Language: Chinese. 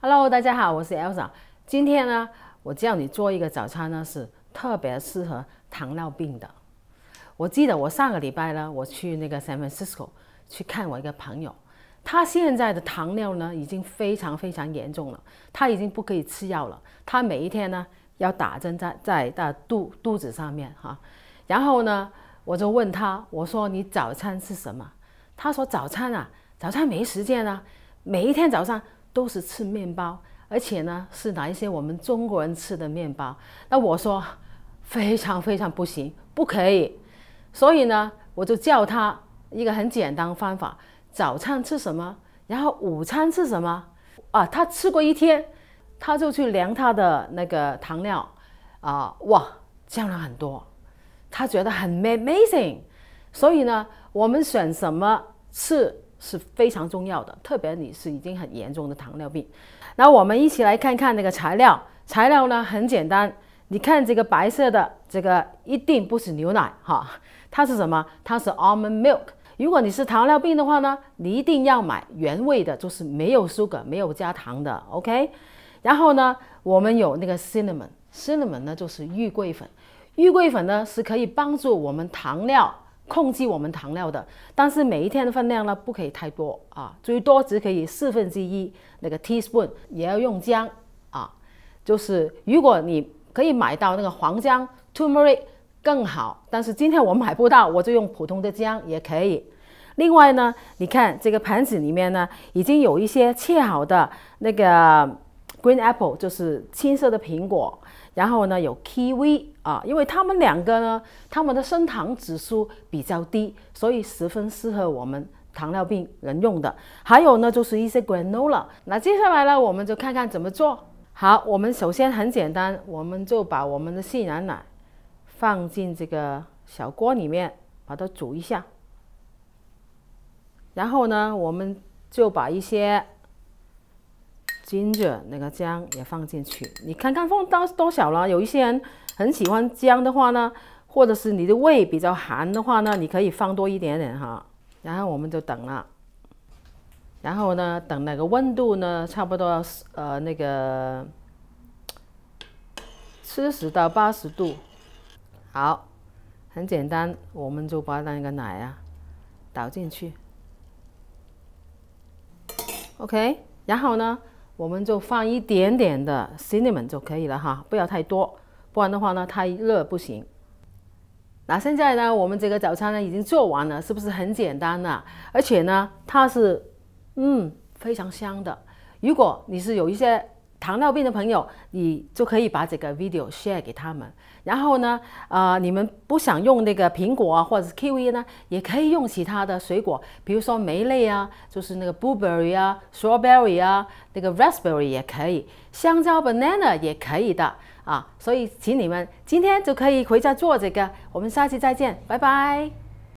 Hello，大家好，我是 Elsa。今天呢，我叫你做一个早餐呢，是特别适合糖尿病的。我记得我上个礼拜呢，我去那个 San Francisco 去看我一个朋友，他现在的糖尿呢已经非常非常严重了，他已经不可以吃药了，他每一天呢要打针在在在肚肚子上面哈。然后呢，我就问他，我说你早餐是什么？他说早餐啊，早餐没时间啊，每一天早上。都是吃面包，而且呢是哪一些我们中国人吃的面包？那我说非常非常不行，不可以。所以呢，我就教他一个很简单方法：早餐吃什么，然后午餐吃什么啊？他吃过一天，他就去量他的那个糖尿啊，哇，降了很多，他觉得很 amazing。所以呢，我们选什么吃？是非常重要的，特别你是已经很严重的糖尿病。那我们一起来看看那个材料，材料呢很简单，你看这个白色的，这个一定不是牛奶哈，它是什么？它是 almond milk。如果你是糖尿病的话呢，你一定要买原味的，就是没有 sugar、没有加糖的，OK。然后呢，我们有那个 cinnamon，cinnamon 呢就是玉桂粉，玉桂粉呢是可以帮助我们糖尿。控制我们糖料的，但是每一天的分量呢，不可以太多啊，最多只可以四分之一那个 teaspoon，也要用姜啊，就是如果你可以买到那个黄姜 turmeric 更好，但是今天我买不到，我就用普通的姜也可以。另外呢，你看这个盘子里面呢，已经有一些切好的那个。Green apple 就是青色的苹果，然后呢有 kiwi 啊，因为它们两个呢，它们的升糖指数比较低，所以十分适合我们糖尿病人用的。还有呢就是一些 granola。那接下来呢，我们就看看怎么做。好，我们首先很简单，我们就把我们的杏仁奶放进这个小锅里面，把它煮一下。然后呢，我们就把一些 ginger 那个姜也放进去，你看看放到多少了？有一些人很喜欢姜的话呢，或者是你的胃比较寒的话呢，你可以放多一点点哈。然后我们就等了，然后呢，等那个温度呢，差不多呃那个七十到八十度。好，很简单，我们就把那个奶啊倒进去。OK，然后呢？我们就放一点点的 cinnamon 就可以了哈，不要太多，不然的话呢，太热不行。那现在呢，我们这个早餐呢已经做完了，是不是很简单呢？而且呢，它是，嗯，非常香的。如果你是有一些糖尿病的朋友，你就可以把这个 video share 给他们。然后呢，呃，你们不想用那个苹果啊，或者是 kiwi 呢，也可以用其他的水果，比如说梅类啊，就是那个 blueberry 啊，strawberry 啊，那个 raspberry 也可以，香蕉 banana 也可以的啊。所以，请你们今天就可以回家做这个。我们下期再见，拜拜。